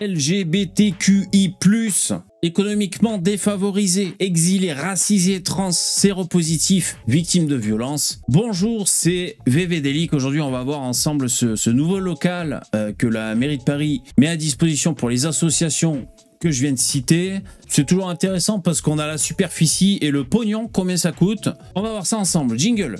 LGBTQI+, économiquement défavorisé, exilé, racisés, trans, séropositifs, victimes de violence. Bonjour, c'est VV Aujourd'hui, on va voir ensemble ce, nouveau local euh, que la mairie de Paris met à disposition pour les associations que je viens de citer. C'est toujours intéressant parce qu'on a la superficie et le pognon, combien ça coûte. On va voir ça ensemble. Jingle.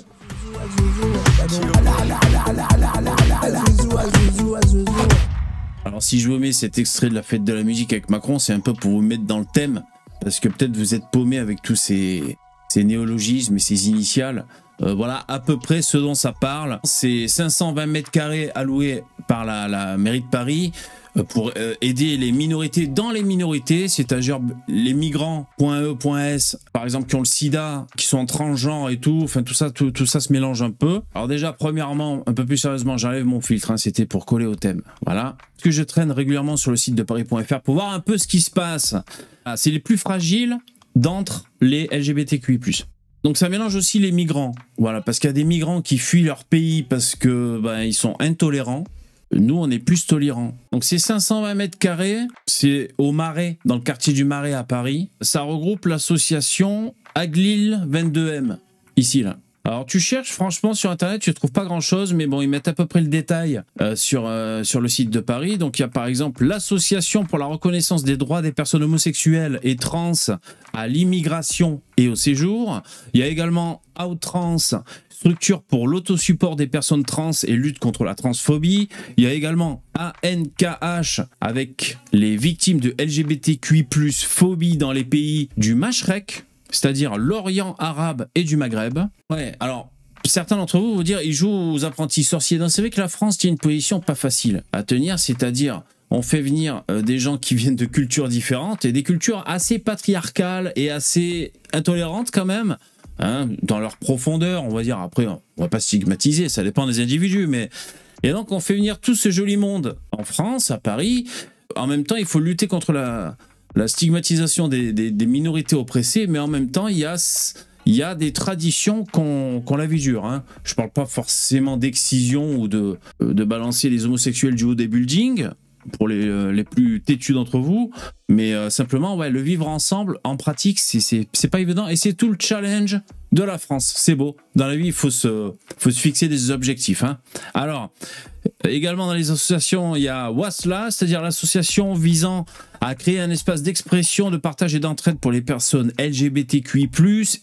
si je vous mets cet extrait de la fête de la musique avec Macron, c'est un peu pour vous mettre dans le thème, parce que peut-être vous êtes paumé avec tous ces, néologismes et ces initiales. Euh, voilà à peu près ce dont ça parle. C'est 520 mètres carrés alloués par la, la mairie de Paris. Euh, pour euh, aider les minorités dans les minorités, c'est-à-dire les migrants e par exemple, qui ont le sida, qui sont transgenres et tout, enfin tout ça, tout, ça se mélange un peu. Alors déjà, premièrement, un peu plus sérieusement, j'enlève mon filtre, hein, c'était pour coller au thème, voilà. Ce que je traîne régulièrement sur le site de paris.fr pour voir un peu ce qui se passe. Ah, c'est les plus fragiles d'entre les LGBTQI+. Donc ça mélange aussi les migrants, voilà, parce qu'il y a des migrants qui fuient leur pays parce que ben, ils sont intolérants, nous, on est plus tolérants. Donc c'est 520 mètres carrés, c'est au Marais, dans le quartier du Marais à Paris. Ça regroupe l'association Aglil 22M, ici là. Alors tu cherches franchement sur internet, tu trouves pas grand chose, mais bon ils mettent à peu près le détail euh, sur euh, sur le site de Paris. Donc il y a par exemple l'association pour la reconnaissance des droits des personnes homosexuelles et trans à l'immigration et au séjour. Il y a également Outrans, structure pour l'autosupport des personnes trans et lutte contre la transphobie. Il y a également ANKH avec les victimes de LGBTQI+ phobie dans les pays du Mashrek c'est-à-dire l'Orient arabe et du Maghreb. Ouais, alors certains d'entre vous vont dire ils jouent aux apprentis sorciers. Donc c'est vrai que la France tient une position pas facile à tenir, c'est-à-dire on fait venir euh, des gens qui viennent de cultures différentes et des cultures assez patriarcales et assez intolérantes quand même. Hein, dans leur profondeur, on va dire. Après, on va pas stigmatiser, ça dépend des individus, mais et donc on fait venir tout ce joli monde en France, à Paris. En même temps, il faut lutter contre la, la stigmatisation des, minorités oppressées, mais en même temps, il y a, il y a des traditions qu'on la vie dure. Hein. Je ne parle pas forcément d'excision ou de, de balancer les homosexuels du haut des buildings, pour les, euh, plus têtus d'entre vous, mais euh, simplement, ouais, le vivre ensemble, en pratique, c'est pas évident, et c'est tout le challenge de la France. C'est beau. Dans la vie, il faut se, faut se fixer des objectifs. Hein. Alors, Également dans les associations, il y a WASLA, c'est-à-dire l'association visant à créer un espace d'expression, de partage et d'entraide pour les personnes LGBTQI+,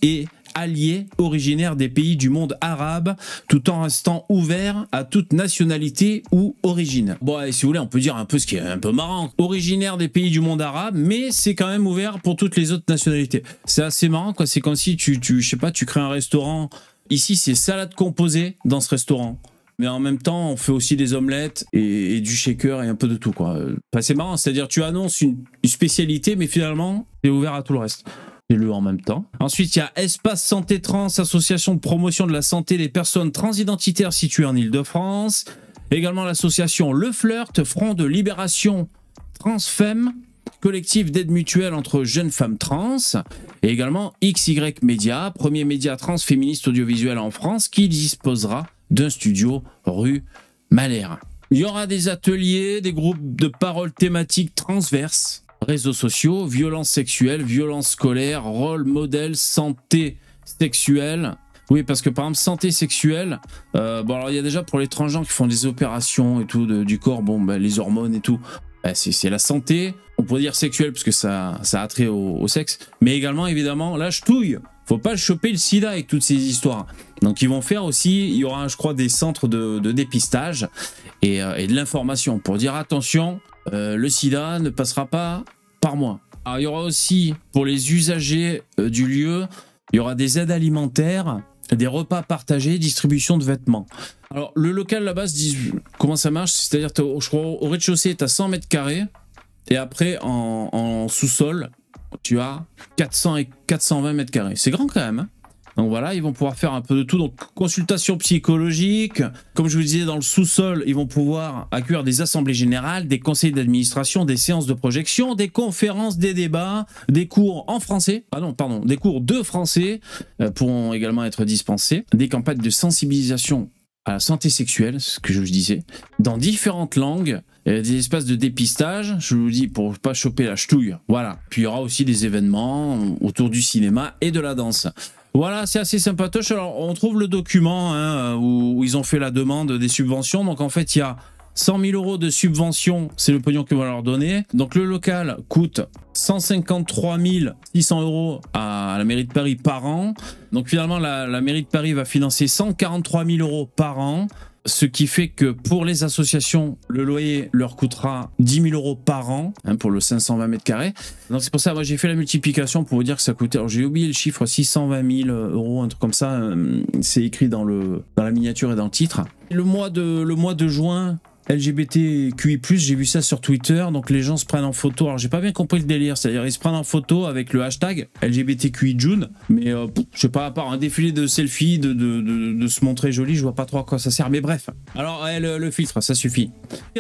et alliés originaires des pays du monde arabe, tout en restant ouvert à toute nationalité ou origine. Bon, et si vous voulez, on peut dire un peu ce qui est un peu marrant. Originaire des pays du monde arabe, mais c'est quand même ouvert pour toutes les autres nationalités. C'est assez marrant, quoi. C'est comme si tu, tu, je sais pas, tu crées un restaurant. Ici, c'est salade composée dans ce restaurant mais en même temps, on fait aussi des omelettes et, du shaker et un peu de tout, quoi. c'est marrant, c'est-à-dire tu annonces une, spécialité, mais finalement, es ouvert à tout le reste et le en même temps. Ensuite, il y a Espace Santé Trans, association de promotion de la santé des personnes transidentitaires situées en Ile-de-France. Également l'association Le Flirt, Front de Libération Transfemme, collectif d'aide mutuelle entre jeunes femmes trans. Et également XY Média, premier média transféministe audiovisuel en France, qui disposera d'un studio rue Malher. Il y aura des ateliers, des groupes de paroles thématiques transverses, réseaux sociaux, violences sexuelles, violences scolaires, rôle modèle, santé sexuelle. Oui, parce que par exemple, santé sexuelle, euh, bon, alors il y a déjà pour les transgenres qui font des opérations et tout du corps, bon, ben, les hormones et tout, ben, c'est la santé. On pourrait dire sexuelle parce que ça, a trait au, sexe, mais également évidemment la touille faut pas choper le sida avec toutes ces histoires. Donc ils vont faire aussi, il y aura je crois des centres de, dépistage euh, et, de l'information pour dire attention, euh, le sida ne passera pas par moi. Alors il y aura aussi pour les usagers euh, du lieu, il y aura des aides alimentaires, des repas partagés, distribution de vêtements. Alors le local là-bas comment ça marche, c'est-à-dire je crois au rez-de-chaussée tu as 100 mètres carrés et après en sous-sol tu as 400 et 420 mètres carrés. C'est grand quand même. Hein. donc voilà, ils vont pouvoir faire un peu de tout. Donc consultation psychologique, comme je vous disais dans le sous-sol, ils vont pouvoir accueillir des assemblées générales, des conseils d'administration, des séances de projection, des conférences, des débats, des cours en français, ah non, pardon, des cours de français euh, pourront également être dispensés, des campagnes de sensibilisation à la santé sexuelle, ce que je vous disais, dans différentes langues, euh, des espaces de dépistage, je vous dis, pour pas choper la ch'touille. Voilà. Puis il y aura aussi des événements autour du cinéma et de la danse. Voilà, c'est assez sympatoche. Alors, on trouve le document hein, où, ils ont fait la demande des subventions. Donc, en fait, il y a 100 000 euros de subvention, c'est le pognon que vont leur donner. Donc le local coûte 153 600 euros à la mairie de Paris par an. Donc finalement, la, mairie de Paris va financer 143 000 euros par an. Ce qui fait que pour les associations, le loyer leur coûtera 10 000 euros par an hein, pour le 520 mètres carrés. Donc c'est pour ça, moi j'ai fait la multiplication pour vous dire que ça coûtait. j'ai oublié le chiffre, 620 000 euros, un truc comme ça. Euh, c'est écrit dans, le, la miniature et dans le titre. Le mois de, le mois de juin, LGBTQI+, j'ai vu ça sur Twitter, donc les gens se prennent en photo. Alors j'ai pas bien compris le délire, c'est-à-dire ils se prennent en photo avec le hashtag LGBTQI June, mais euh, je sais pas, à part un défilé de selfies, de, se montrer joli, je vois pas trop à quoi ça sert, mais bref. Alors le, le filtre, ça suffit.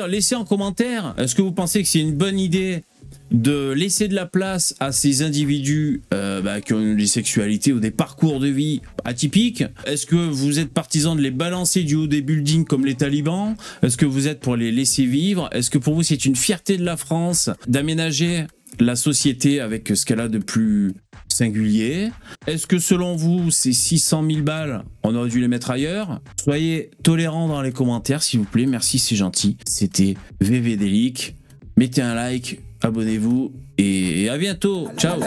Laissez en commentaire, est-ce que vous pensez que c'est une bonne idée de laisser de la place à ces individus euh, bah, qui ont une sexualités ou des parcours de vie atypiques Est-ce que vous êtes partisan de les balancer du haut des buildings comme les talibans Est-ce que vous êtes pour les laisser vivre Est-ce que pour vous c'est une fierté de la France d'aménager la société avec ce qu'elle a de plus singulier. Est-ce que selon vous, ces 600 000 balles, on aurait dû les mettre ailleurs Soyez tolérants dans les commentaires, s'il vous plaît. Merci, c'est gentil. C'était VV Mettez un like, abonnez-vous et à bientôt. Ciao.